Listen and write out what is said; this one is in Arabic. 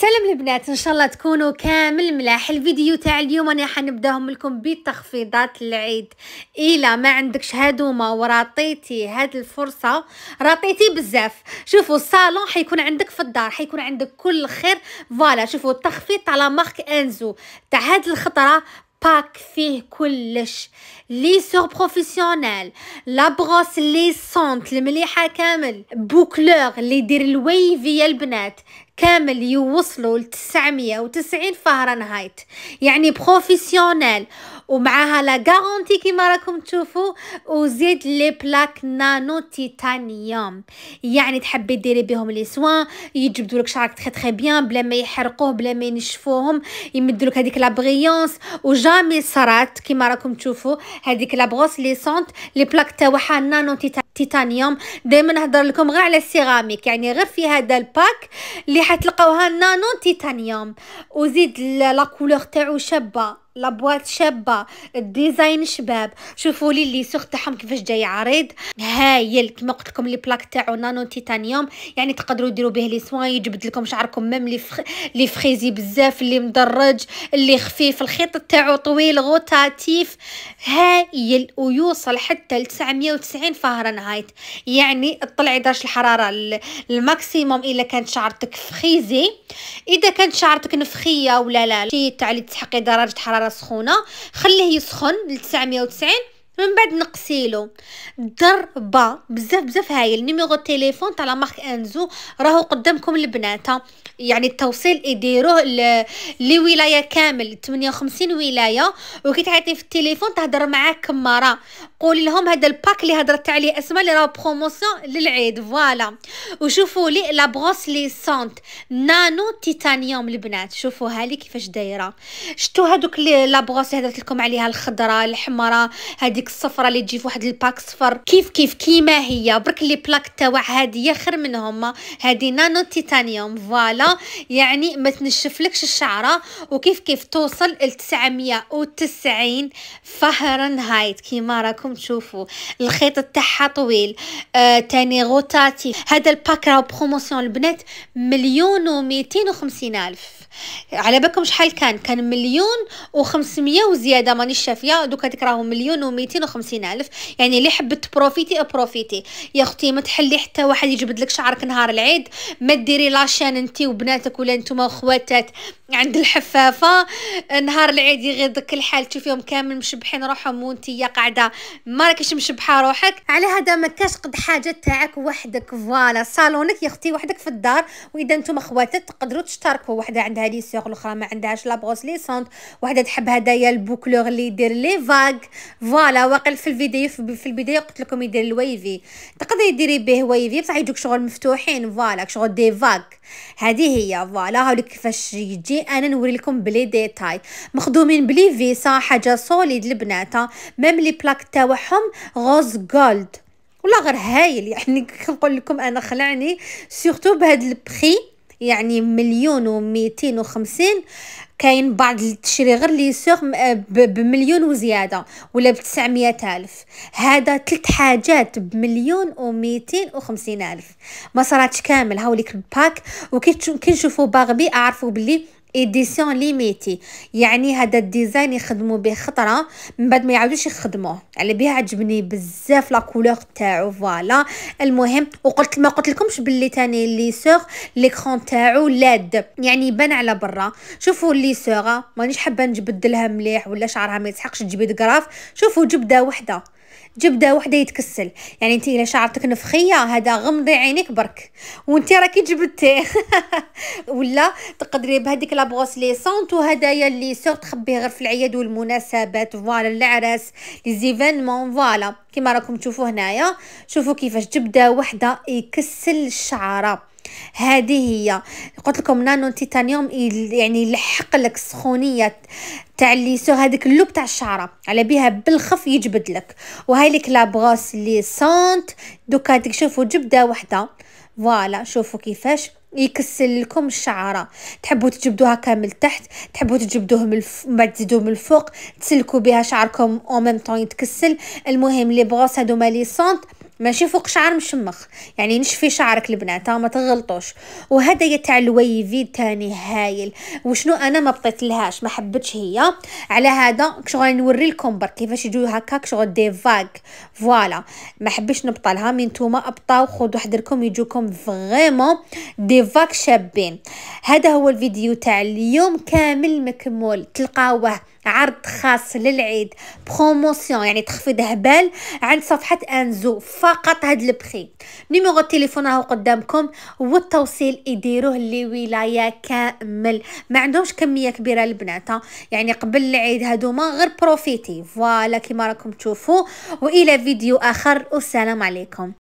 سلام البنات ان شاء الله تكونوا كامل ملاح الفيديو تاع اليوم انا حنبداهم لكم بتخفيضات العيد الا ما عندكش هدومه وراطيتي هاد الفرصه راطيتي بزاف شوفوا الصالون حيكون عندك في الدار حيكون عندك كل خير فوالا شوفوا التخفيض على مارك انزو تاع هاد الخطره باك فيه كلش لي سور بروفيسيونيل لا بروس لي سونت المليحه كامل بوكلور اللي يدير الويفي يا البنات كامل يوصلوا ل 990 فهرنهايت يعني بروفيسيونيل ومعاها لا غارونتي كيما راكم تشوفوا وزيد لي بلاك نانو تيتانيوم يعني تحبي ديري بهم لي سوان يجبدوا لك شعرك تخي تخي بيان بلا ما يحرقوه بلا ما ينشفوهم يمدوا لك هذيك لا بريونس وجامي صرات كيما راكم تشوفوا هذيك لا لي سونت لي بلاك تاعها نانو تيتانيوم تيتانيوم دائما نهضر لكم غير على السيراميك يعني غير في هذا الباك اللي حتلقاوها نانو تيتانيوم وزيد لا كولور تاعو شابه لابواط شابه الديزاين شباب شوفوا لي لي سوغ تاعهم كيفاش جاي عريض هايل كما قلت لكم لي بلاك تاعو نانو تيتانيوم يعني تقدروا ديروا به لي سوان يجبد لكم شعركم ميم لي فخ... لي فريزي بزاف اللي مدرج اللي خفيف الخيط تاعو طويل غوتاتيف هايل ويوصل حتى ل 990 فهرنهايت يعني تطلعي درجه الحراره الماكسيموم الا كانت شعرتك فخيزي اذا كانت شعرتك نفخيه ولا لا شي تاع اللي تسحقي درجه حراره سخونه خليه يسخن ل 990 من بعد نقسيلو ضربه بزاف بزاف هايل نيميرو تيليفون تاع لا مارك انزو راهو قدامكم البنات يعني التوصيل يديروه لولايه كامل 58 ولايه وكي تعيطي في التليفون تهضر معاك مره قولي لهم هذا الباك اللي هضرت عليه اسماء اللي راه بروموسيون للعيد فوالا وشوفوا لي لا بروس لي سونت نانو تيتانيوم البنات شوفوها لي كيفاش دايره شتو هذوك لا بروس اللي هضرت لكم عليها الخضراء الحمراء هذيك الصفراء اللي تجي في واحد الباك صفر كيف كيف كيما هي برك لي بلاك تاوع هادي خير منهم هادي نانو تيتانيوم فوالا يعني ما تنشفلكش الشعره وكيف كيف توصل ل 990 فهرنهايت كيما راكم راكم تشوفوا الخيط تاعها طويل آه تاني غوتاتي هذا الباك راه بروموسيون البنات مليون و ميتين الف على بالكم شحال كان كان مليون و500 وزياده ماني شافيه دوك هذيك راهم مليون و250 الف يعني اللي حبت بروفيتي بروفيتي يا اختي ما تحلي حتى واحد يجبد لك شعرك نهار العيد ما ديري لاشين انت وبناتك ولا نتوما وخواتات عند الحفافه نهار العيد يغيظك الحال تشوفيهم كامل مشبحين روحهم وانتي قاعده ما راكيش مشبحه روحك على هذا ما كاش قد حاجه تاعك وحدك فوالا صالونك يا اختي وحدك في الدار واذا نتوما خواتات تقدروا تشتركوا وحده عندها هذه سيغ الاخرى ما عندهاش لا لي سونت وحده تحب هدايا البوكلور اللي يدير لي فاغ فوالا واقل في الفيديو في البدايه قلت لكم يدير الويفي تقدري ديري به ويفي بصح يجوك شغل مفتوحين فوالا شغل دي فاغ هذه هي فوالا هاولي كيفاش يجي انا نوري لكم بلي ديتاي مخدومين بلي فيسا حاجه سوليد البنات ميم لي بلاك تاعهم غوز جولد ولا غير هايل يعني نقول لكم انا خلعني سورتو بهذا البخي يعني مليون و ميتين وخمسين كاين بعض تشري غير لي سوغ آه، بمليون وزياده ولا ب الف هذا تلت حاجات بمليون و ميتين وخمسين الف ما صراتش كامل هاوليك الباك وكي كنشوفوا باغبي أعرفو بلي ايديسيون ليميتي يعني هذا الديزاين يخدموا به خطره من بعد ما يعاودوش يخدموه على يعني بها عجبني بزاف لا كولور تاعو فوالا المهم وقلت ما قلت لكمش باللي تاني لي سوغ ليكرون تاعو لاد يعني يبان على برا شوفوا لي سوغ مانيش حابه نجبدلها مليح ولا شعرها ما يسحقش تجبد كراف شوفوا جبده وحده جبده وحده يتكسل يعني انتي الا شعرتك نفخيه هذا غمضي عينك برك وانتي راكي جبدتيه ولا تقدري بهذيك لابغوس لي سونت وهدايا اللي سور تخبيه غير في العياد والمناسبات فوالا العرس لي زيفينمون فوالا كيما راكم تشوفوا هنايا شوفوا كيفاش جبده وحده يكسل الشعره هذه هي قلت لكم نانو تيتانيوم يعني يلحق لك السخونيه تاع سو هذاك اللوب تاع الشعره على بها بالخف يجبد لك وهاي لك لابغوس لي سونت دوكا هذيك شوفوا جبده وحده فوالا شوفوا كيفاش يكسل لكم الشعره تحبوا تجبدوها كامل تحت تحبوا تجبدوه من الف... بعد تزيدوه من الفوق تسلكوا بها شعركم او ميم طون يتكسل المهم لي بغوس هادو لي سونت ماشي فوق شعر مشمخ يعني نشفي شعرك البنات ما تغلطوش وهدايا تاع الويفي تاني هايل وشنو انا ما بطيت لهاش ما حبتش هي على هذا شغل نوري لكم برك كيفاش يجيو هكاك شغل دي فاك فوالا ما حبيتش نبطلها من نتوما ابطاو خذوا حذركم يجوكم فريمون دي فاك شابين هذا هو الفيديو تاع اليوم كامل مكمول تلقاوه عرض خاص للعيد بروموسيون يعني تخفيض هبال عند صفحة انزو فقط هاد البخي نيميرو التليفون راهو قدامكم والتوصيل يديروه لولاية كامل ما عندهمش كمية كبيرة البنات يعني قبل العيد هادوما غير بروفيتي فوالا كيما راكم تشوفوا والى فيديو اخر والسلام عليكم